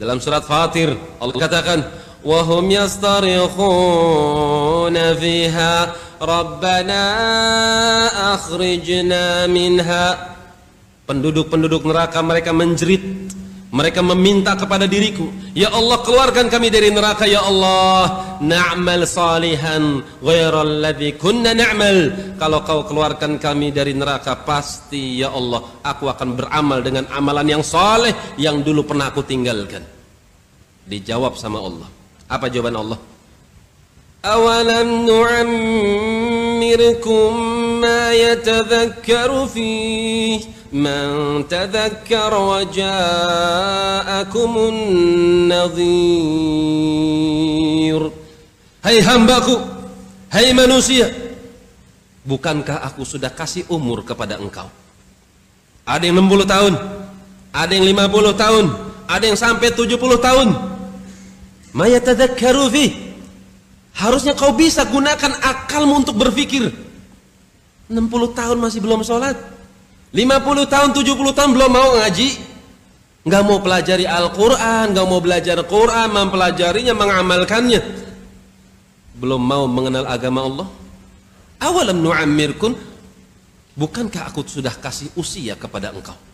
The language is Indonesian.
Dalam surat Fatir Allah katakan وهم يصطرخون فيها ربنا أخرجنا minha, penduduk-penduduk neraka mereka menjerit mereka meminta kepada diriku, "Ya Allah, keluarkan kami dari neraka, ya Allah. Na'mal salihan ghairal ladzi kunna na'mal." Kalau kau keluarkan kami dari neraka, pasti ya Allah, aku akan beramal dengan amalan yang saleh yang dulu pernah aku tinggalkan. Dijawab sama Allah. Apa jawaban Allah? Awalam nu'ammirkum ما يتذكر فيه من تذكر وجاءكم النظير Hai hambaku, hai manusia, bukankah aku sudah kasih umur kepada engkau? Ada yang 60 tahun, ada yang 50 tahun, ada yang sampai 70 tahun. Maya tadakkaru fi. Harusnya kau bisa gunakan akalmu untuk berpikir 60 tahun masih belum sholat 50 tahun 70 tahun belum mau ngaji nggak mau pelajari Al-Quran nggak mau belajar Quran mempelajarinya mengamalkannya belum mau mengenal agama Allah awalam nu'ammirkun bukankah aku sudah kasih usia kepada engkau